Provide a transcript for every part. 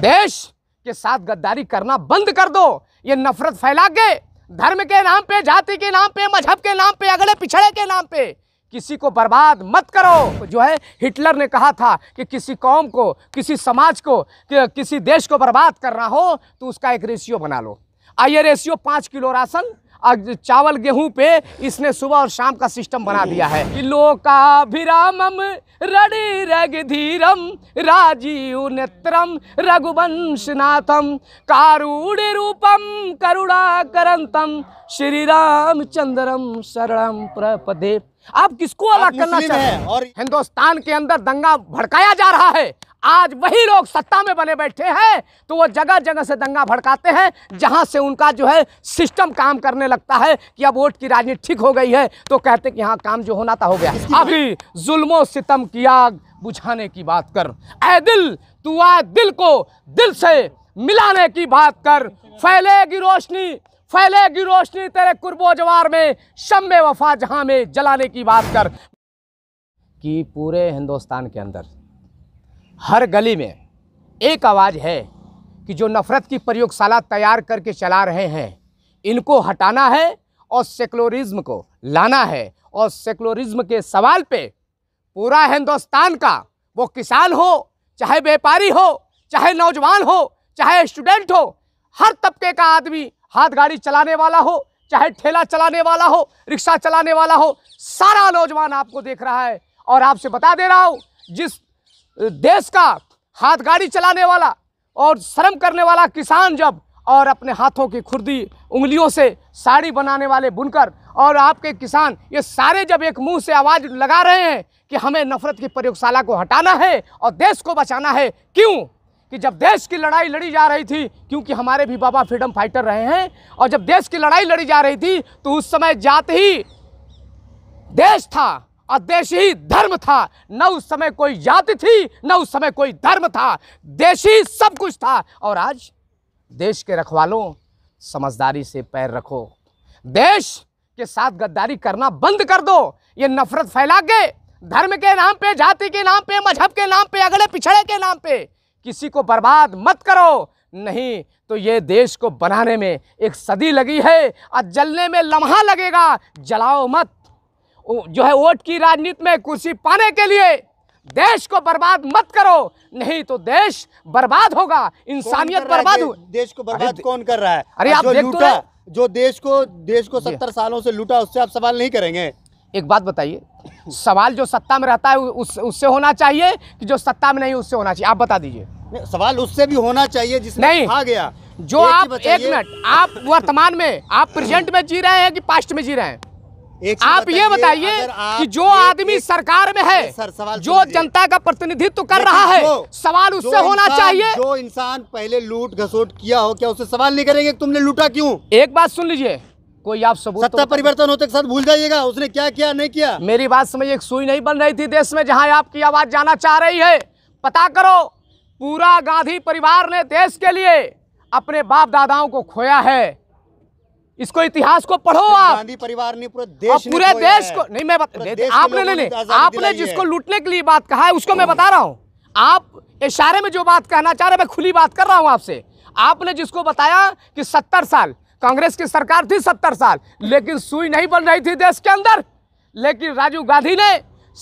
देश के साथ गद्दारी करना बंद कर दो ये नफरत फैला के धर्म के नाम पे जाति के नाम पे मजहब के नाम पे अगले पिछड़े के नाम पे किसी को बर्बाद मत करो जो है हिटलर ने कहा था कि किसी कौम को किसी समाज को कि किसी देश को बर्बाद करना हो तो उसका एक रेशियो बना लो आइए रेशियो पाँच किलो राशन चावल गेहूं पे इसने सुबह और शाम का सिस्टम बना दिया है लोकाभिरामम राजीव नेत्रम रघुवंशनाथम कारूण रूपम करुणा करंतम श्री राम चंद्रम शरणम प्रपदे आप किसको अलग करना चाहते हैं और हिंदुस्तान के अंदर दंगा भड़काया जा रहा है आज वही लोग सत्ता में बने बैठे हैं तो वो जगह जगह से दंगा भड़काते हैं जहां से उनका जो है सिस्टम काम करने लगता है कि अब वोट की राजनीति ठीक हो गई है तो कहते कि हाँ काम जो होना था हो गया अभी जुल्मो सितम की आग बुझाने की बात कर ए दिल तू आ दिल को दिल से मिलाने की बात कर फैलेगी रोशनी फैलेगी रोशनी तेरे कुर्बो जवार में शम्बे वफा जहाँ में जलाने की बात कर कि पूरे हिंदुस्तान के अंदर हर गली में एक आवाज़ है कि जो नफ़रत की प्रयोगशाला तैयार करके चला रहे हैं इनको हटाना है और सेकुलरिज्म को लाना है और सेकुलरिज्म के सवाल पे पूरा हिंदुस्तान का वो किसान हो चाहे व्यापारी हो चाहे नौजवान हो चाहे स्टूडेंट हो हर तबके का आदमी हाथ गाड़ी चलाने वाला हो चाहे ठेला चलाने वाला हो रिक्शा चलाने वाला हो सारा नौजवान आपको देख रहा है और आपसे बता दे रहा हूँ जिस देश का हाथ गाड़ी चलाने वाला और श्रम करने वाला किसान जब और अपने हाथों की खुर्दी उंगलियों से साड़ी बनाने वाले बुनकर और आपके किसान ये सारे जब एक मुंह से आवाज़ लगा रहे हैं कि हमें नफरत की प्रयोगशाला को हटाना है और देश को बचाना है क्यों कि जब देश की लड़ाई लड़ी जा रही थी क्योंकि हमारे भी बाबा फ्रीडम फाइटर रहे हैं और जब देश की लड़ाई लड़ी जा रही थी तो उस समय जाते ही देश था और देशी धर्म था न उस समय कोई जाति थी न उस समय कोई धर्म था देशी सब कुछ था और आज देश के रखवालों समझदारी से पैर रखो देश के साथ गद्दारी करना बंद कर दो ये नफरत फैला के धर्म के नाम पे जाति के नाम पे मजहब के नाम पे अगले पिछड़े के नाम पे किसी को बर्बाद मत करो नहीं तो ये देश को बनाने में एक सदी लगी है और जलने में लम्हा लगेगा जलाओ मत जो है वोट की राजनीति में कुर्सी पाने के लिए देश को बर्बाद मत करो नहीं तो देश बर्बाद होगा इंसानियत बर्बाद हो देश को बर्बाद कौन कर रहा है अरे आप देख तो जो देश को देश को सत्तर सालों से लूटा उससे आप सवाल नहीं करेंगे एक बात बताइए सवाल जो सत्ता में रहता है उस उससे होना चाहिए कि जो सत्ता में नहीं उससे होना चाहिए आप बता दीजिए सवाल उससे भी होना चाहिए जिसमें नहीं आ गया जो आप एक मिनट आप वर्तमान में आप प्रेजेंट में जी रहे हैं कि पास्ट में जी रहे हैं आप ये बताइए कि जो आदमी सरकार में है सर, सवाल जो जनता का प्रतिनिधित्व कर रहा है सवाल उससे होना चाहिए जो इंसान पहले लूट घसोट किया हो क्या उससे सवाल नहीं करेंगे तुमने लूटा क्यों एक बात सुन लीजिए कोई आप सबूत सत्ता तो परिवर्तन होते के साथ भूल जाइएगा उसने क्या किया नहीं किया मेरी बात समझिए एक सुई नहीं बन रही थी देश में जहाँ आपकी आवाज जाना चाह रही है पता करो पूरा गांधी परिवार ने देश के लिए अपने बाप दादाओं को खोया है इसको इतिहास को पढ़ो आप गांधी परिवार ने पूरे देश पूरे देश को नहीं मैं बता, देश आपने नहीं नहीं आपने जिसको लूटने के लिए बात कहा है उसको मैं बता रहा हूँ आप इशारे में जो बात कहना चाह रहे मैं खुली बात कर रहा हूँ आपसे आपने जिसको बताया कि सत्तर साल कांग्रेस की सरकार थी सत्तर साल लेकिन सुई नहीं बन रही थी देश के अंदर लेकिन राजीव गांधी ने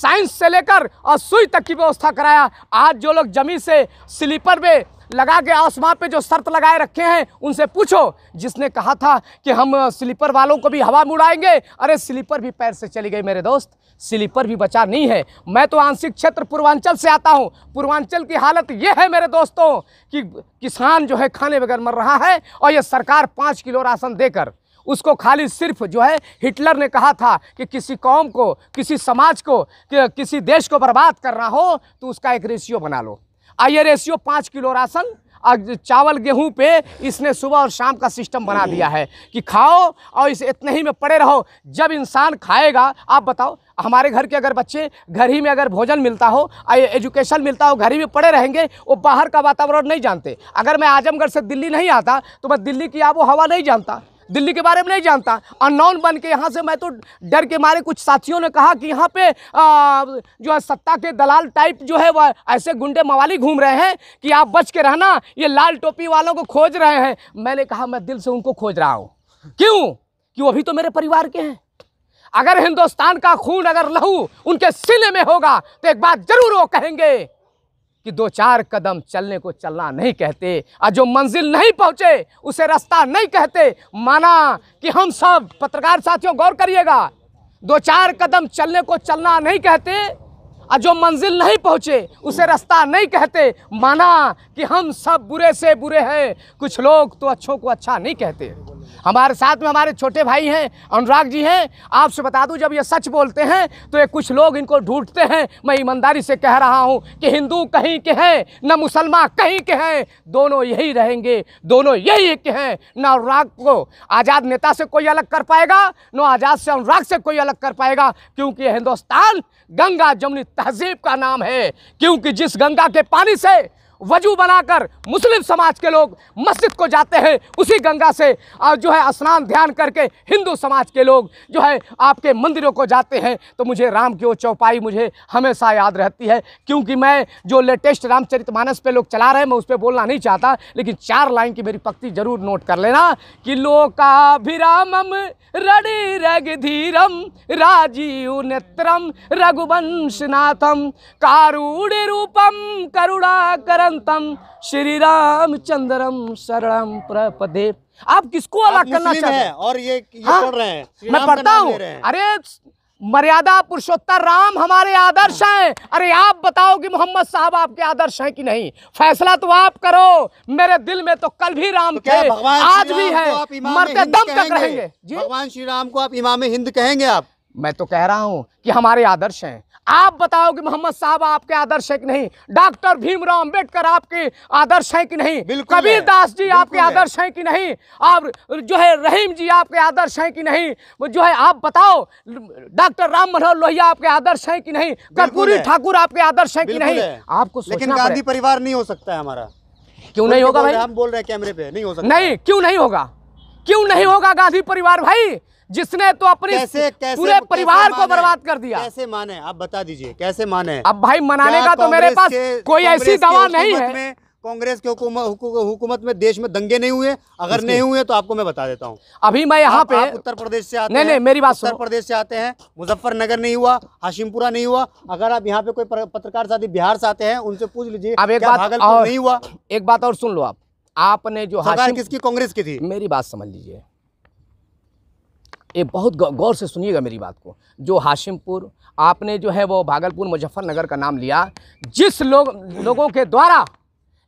साइंस से लेकर और सुई तक की व्यवस्था कराया आज जो लोग जमीन से स्लीपर में लगा के आसमान पे जो शर्त लगाए रखे हैं उनसे पूछो जिसने कहा था कि हम स्लीपर वालों को भी हवा में उड़ाएंगे अरे स्लीपर भी पैर से चली गई मेरे दोस्त स्लीपर भी बचा नहीं है मैं तो आंशिक क्षेत्र पूर्वांचल से आता हूँ पूर्वांचल की हालत ये है मेरे दोस्तों कि किसान जो है खाने बगैर मर रहा है और यह सरकार पाँच किलो राशन देकर उसको खाली सिर्फ जो है हिटलर ने कहा था कि किसी कौम को किसी समाज को कि, किसी देश को बर्बाद करना हो तो उसका एक रेशियो बना लो आइए रेशियो पाँच किलो राशन और चावल गेहूं पे इसने सुबह और शाम का सिस्टम बना दिया है कि खाओ और इस इतने ही में पड़े रहो जब इंसान खाएगा आप बताओ हमारे घर के अगर बच्चे घर ही में अगर भोजन मिलता हो एजुकेशन मिलता हो घर ही में पड़े रहेंगे वो बाहर का वातावरण नहीं जानते अगर मैं आजमगढ़ से दिल्ली नहीं आता तो मैं दिल्ली की आबो हवा नहीं जानता दिल्ली के बारे में नहीं जानता अननोन बन के यहाँ से मैं तो डर के मारे कुछ साथियों ने कहा कि यहाँ पे आ, जो है सत्ता के दलाल टाइप जो है वह ऐसे गुंडे मवाली घूम रहे हैं कि आप बच के रहना ये लाल टोपी वालों को खोज रहे हैं मैंने कहा मैं दिल से उनको खोज रहा हूँ क्यों कि वो भी तो मेरे परिवार के हैं अगर हिंदुस्तान का खून अगर लहू उनके सिले में होगा तो एक बात जरूर वो कहेंगे कि दो चार कदम चलने को चलना नहीं कहते और जो मंजिल नहीं पहुँचे उसे रास्ता नहीं कहते माना कि हम सब पत्रकार साथियों गौर करिएगा दो चार कदम चलने को चलना नहीं कहते और जो मंजिल नहीं पहुँचे उसे रास्ता नहीं कहते माना कि हम सब बुरे से बुरे हैं कुछ लोग तो अच्छों को अच्छा नहीं कहते हमारे साथ में हमारे छोटे भाई हैं अनुराग जी हैं आपसे बता दूं जब ये सच बोलते हैं तो ये कुछ लोग इनको ढूंढते हैं मैं ईमानदारी से कह रहा हूं कि हिंदू कहीं के हैं न मुसलमान कहीं के हैं दोनों यही रहेंगे दोनों यही एक हैं न अनुराग को आज़ाद नेता से कोई अलग कर पाएगा न आज़ाद से अनुराग से कोई अलग कर पाएगा क्योंकि हिंदुस्तान गंगा जमुनी तहजीब का नाम है क्योंकि जिस गंगा के पानी से वजू बनाकर मुस्लिम समाज के लोग मस्जिद को जाते हैं उसी गंगा से और जो है स्नान ध्यान करके हिंदू समाज के लोग जो है आपके मंदिरों को जाते हैं तो मुझे राम की वो चौपाई मुझे हमेशा याद रहती है क्योंकि मैं जो लेटेस्ट रामचरित मानस पे लोग चला रहे हैं मैं उस पर बोलना नहीं चाहता लेकिन चार लाइन की मेरी पक्ति जरूर नोट कर लेना कि रड़ी रग धीरम राजीव नेत्रम रघुवंशनाथम कारूढ़ रूपम करुणाकर कांतम श्री राम चंद्रम शरणम प्रपदे आप किसको अलग करना चाहते हैं और ये, ये हाँ? पढ़ रहे हैं मैं पढ़ता हूँ अरे मर्यादा पुरुषोत्तर राम हमारे आदर्श हैं अरे आप बताओ कि मोहम्मद साहब आपके आदर्श हैं कि नहीं फैसला तो आप करो मेरे दिल में तो कल भी राम तो थे आज भी है मरते दम तक रहेंगे भगवान श्री राम को आप इमाम हिंद कहेंगे आप मैं तो कह रहा हूँ कि हमारे आदर्श हैं आप बताओ कि मोहम्मद साहब आपके आदर्श है कि नहीं डॉक्टर भीमराव अंबेडकर आपके आदर्श है कि नहीं कबीर दास जी आपके आदर्श है कि नहीं और जो है रहीम जी आपके आदर्श है कि नहीं जो है आप बताओ डॉक्टर राम मनोहर लोहिया आपके आदर्श है कि नहीं कर्पूरी ठाकुर आपके आदर्श है कि नहीं आपको लेकिन गांधी परिवार नहीं हो सकता है हमारा क्यों नहीं होगा भाई हम बोल रहे हैं कैमरे पे नहीं हो सकता नहीं क्यों नहीं होगा क्यों नहीं होगा गांधी परिवार भाई जिसने तो अपने कैसे, कैसे, पूरे परिवार को बर्बाद कर दिया कैसे माने आप बता दीजिए कैसे माने अब भाई मनाने का तो मेरे पास कोई ऐसी दवा नहीं है कांग्रेस के हुकूमत में देश में दंगे नहीं हुए अगर नहीं हुए तो आपको मैं बता देता हूँ अभी मैं यहाँ पे उत्तर प्रदेश से आते नहीं, नहीं, मेरी बात उत्तर प्रदेश से आते हैं मुजफ्फरनगर नहीं हुआ हाशिमपुरा नहीं हुआ अगर आप यहाँ पे कोई पत्रकार साथी बिहार से आते हैं उनसे पूछ लीजिए अब एक बात नहीं हुआ एक बात और सुन लो आपने जो हाशिम किसकी कांग्रेस की थी मेरी बात समझ लीजिए ये बहुत गौर से सुनिएगा मेरी बात को जो हाशिमपुर आपने जो है वो भागलपुर मुजफ्फरनगर का नाम लिया जिस लोग लोगों के द्वारा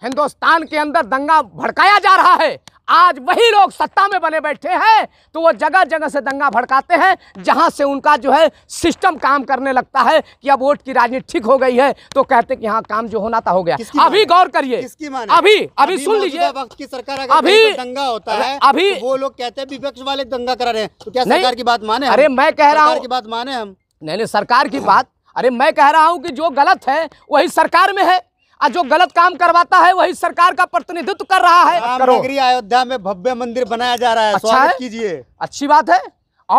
हिंदुस्तान के अंदर दंगा भड़काया जा रहा है आज वही लोग सत्ता में बने बैठे हैं तो वो जगह जगह से दंगा भड़काते हैं जहाँ से उनका जो है सिस्टम काम करने लगता है कि अब वोट की राजनीति ठीक हो गई है तो कहते कि हाँ काम जो होना था हो गया अभी गौर करिए अभी अभी सुन लीजिए की सरकार अभी दंगा होता है अभी तो वो लोग कहते हैं विपक्ष वाले दंगा करा रहे हैं तो क्या सरकार की बात माने अरे मैं कह रहा हूँ की बात माने हम नहीं नहीं सरकार की बात अरे मैं कह रहा हूँ कि जो गलत है वही सरकार में है और जो गलत काम करवाता है वही सरकार का प्रतिनिधित्व कर रहा है अयोध्या में भव्य मंदिर बनाया जा रहा है अच्छा कीजिए अच्छी बात है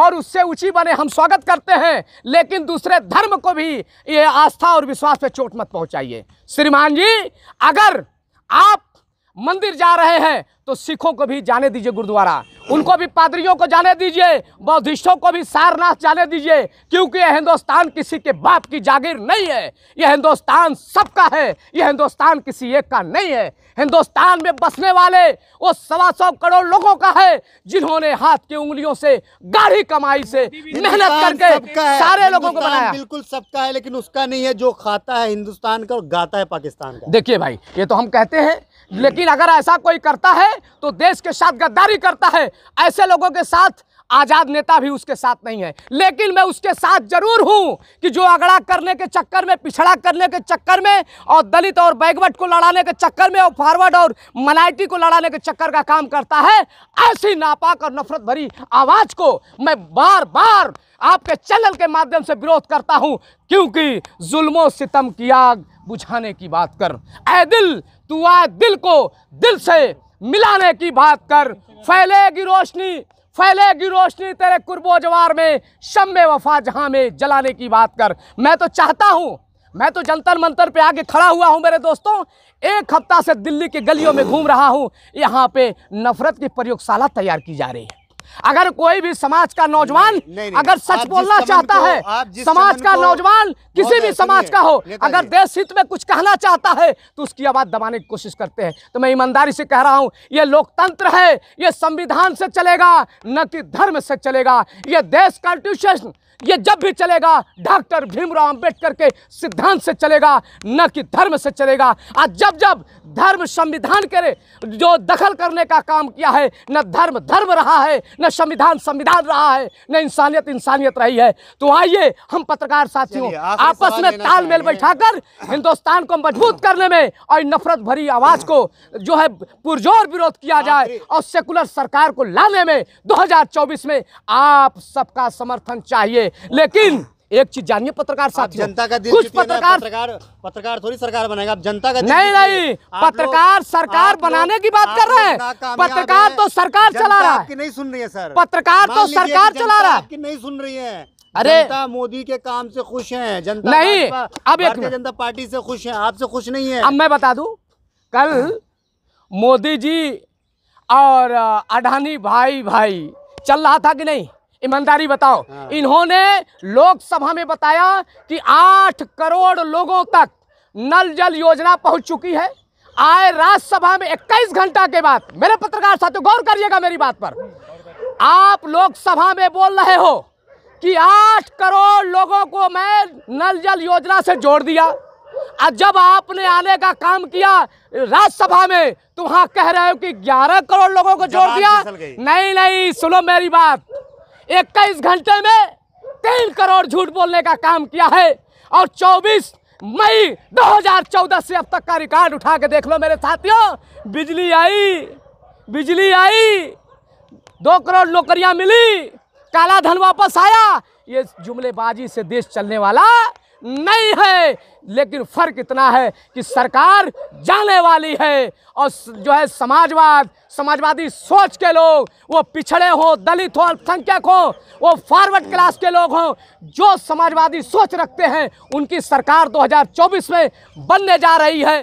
और उससे ऊंची बने हम स्वागत करते हैं लेकिन दूसरे धर्म को भी ये आस्था और विश्वास पे चोट मत पहुंचाइए श्रीमान जी अगर आप मंदिर जा रहे हैं तो सिखों को भी जाने दीजिए गुरुद्वारा उनको भी पादरियों को जाने दीजिए बौद्धिस्टों को भी सारनाथ जाने दीजिए क्योंकि यह हिंदुस्तान किसी के बाप की जागीर नहीं है यह हिंदुस्तान सबका है यह हिंदुस्तान किसी एक का नहीं है हिंदुस्तान में बसने वाले वो सवा सौ करोड़ लोगों का है जिन्होंने हाथ की उंगलियों से गाढ़ी कमाई से मेहनत करके सारे लोगों को बनाया बिल्कुल सबका है लेकिन उसका नहीं है जो खाता है हिंदुस्तान का और गाता है पाकिस्तान का देखिए भाई ये तो हम कहते हैं लेकिन अगर ऐसा कोई करता है तो देश के साथ गद्दारी करता है ऐसे लोगों के साथ आज़ाद नेता भी उसके साथ नहीं है लेकिन मैं उसके साथ जरूर हूं कि जो अगड़ा करने के चक्कर में पिछड़ा करने के चक्कर में और दलित और बैकवर्ड को लड़ाने के चक्कर में और फॉरवर्ड और मनाइटी को लड़ाने के चक्कर का काम करता है ऐसी नापाक और नफरत भरी आवाज़ को मैं बार बार आपके चैनल के माध्यम से विरोध करता हूँ क्योंकि जुल्मों सितम की आग बुझाने की बात कर ए दिल आज दिल को दिल से मिलाने की बात कर फैलेगी रोशनी फैलेगी रोशनी तेरे कुर्बो जवार में शम्बे वफा जहाँ में जलाने की बात कर मैं तो चाहता हूँ मैं तो जंतर मंतर पे आगे खड़ा हुआ हूँ मेरे दोस्तों एक हफ्ता से दिल्ली की गलियों में घूम रहा हूँ यहाँ पे नफरत की प्रयोगशाला तैयार की जा रही है अगर कोई भी समाज का नौजवान अगर सच बोलना चाहता है समाज का नौजवान किसी भी समाज का हो अगर देश हित में कुछ कहना चाहता है तो उसकी आवाज दबाने की कोशिश करते हैं तो मैं ईमानदारी से कह रहा हूं ये लोकतंत्र है ये संविधान से चलेगा न कि धर्म से चलेगा ये देश कॉन्स्टिट्यूशन ये जब भी चलेगा डॉक्टर भीमराव अंबेडकर के सिद्धांत से चलेगा न कि धर्म से चलेगा आज जब जब धर्म संविधान करे जो दखल करने का काम किया है न धर्म धर्म रहा है न संविधान संविधान रहा है न इंसानियत इंसानियत रही है तो आइए हम पत्रकार साथियों आपस में तालमेल बैठाकर हिंदुस्तान को मजबूत करने में और नफरत भरी आवाज को जो है पुरजोर विरोध किया जाए और सेकुलर सरकार को लाने में दो में आप सबका समर्थन चाहिए लेकिन एक चीज जानिए पत्रकार साथ जनता का कुछ पत्रकार पत्रकार पत्रकार थोड़ी सरकार बनेगा आप जनता का नहीं नहीं पत्रकार सरकार बनाने की बात कर रहे हैं पत्रकार तो सरकार चला रहा है नहीं सुन रही है सर पत्रकार तो सरकार चला रहा है नहीं सुन रही है अरे जनता मोदी के काम से खुश है जनता नहीं अब एक जनता पार्टी से खुश है आपसे खुश नहीं है अब मैं बता दू कल मोदी जी और अडानी भाई भाई चल रहा था कि नहीं ईमानदारी बताओ हाँ। इन्होंने लोकसभा में बताया कि आठ करोड़ लोगों तक नल जल योजना पहुंच चुकी है आए राज्यसभा में इक्कीस घंटा के बाद मेरे पत्रकार साथियों गौर करिएगा मेरी बात पर आप लोकसभा में बोल रहे हो कि आठ करोड़ लोगों को मैं नल जल योजना से जोड़ दिया और जब आपने आने का काम किया राज्यसभा में तो वहां कह रहे हो कि 11 करोड़ लोगों को जोड़ दिया नहीं नहीं सुनो मेरी बात इक्कीस घंटे में तीन करोड़ झूठ बोलने का काम किया है और 24 मई 2014 से अब तक का रिकॉर्ड उठा के देख लो मेरे साथियों बिजली आई बिजली आई दो करोड़ नौकरियां मिली काला धन वापस आया ये जुमलेबाजी से देश चलने वाला नहीं है लेकिन फ़र्क इतना है कि सरकार जाने वाली है और जो है समाजवाद समाजवादी सोच के लोग वो पिछड़े हो दलित हो अल्पसंख्यक हो वो फॉरवर्ड क्लास के लोग हों जो समाजवादी सोच रखते हैं उनकी सरकार 2024 में बनने जा रही है